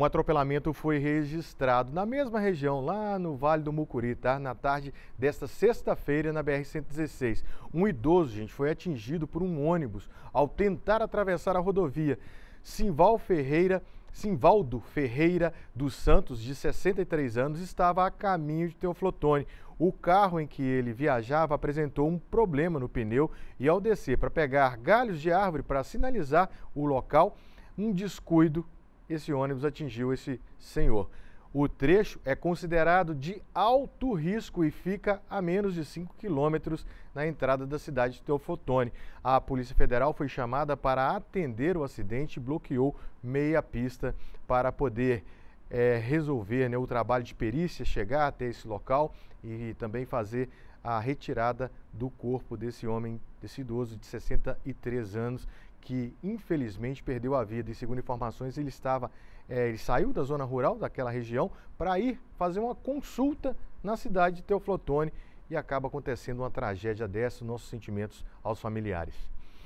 Um atropelamento foi registrado na mesma região, lá no Vale do Mucuri, tá? Na tarde desta sexta-feira, na BR-116. Um idoso, gente, foi atingido por um ônibus ao tentar atravessar a rodovia. Simval Ferreira, Simvaldo Ferreira dos Santos, de 63 anos, estava a caminho de Teoflotone. O carro em que ele viajava apresentou um problema no pneu e ao descer para pegar galhos de árvore para sinalizar o local, um descuido esse ônibus atingiu esse senhor. O trecho é considerado de alto risco e fica a menos de 5 quilômetros na entrada da cidade de Teofotone. A Polícia Federal foi chamada para atender o acidente e bloqueou meia pista para poder é, resolver né, o trabalho de perícia, chegar até esse local e também fazer a retirada do corpo desse homem, desse idoso de 63 anos, que infelizmente perdeu a vida. E segundo informações, ele estava, é, ele saiu da zona rural daquela região para ir fazer uma consulta na cidade de Teoflotone e acaba acontecendo uma tragédia dessa. Nossos sentimentos aos familiares.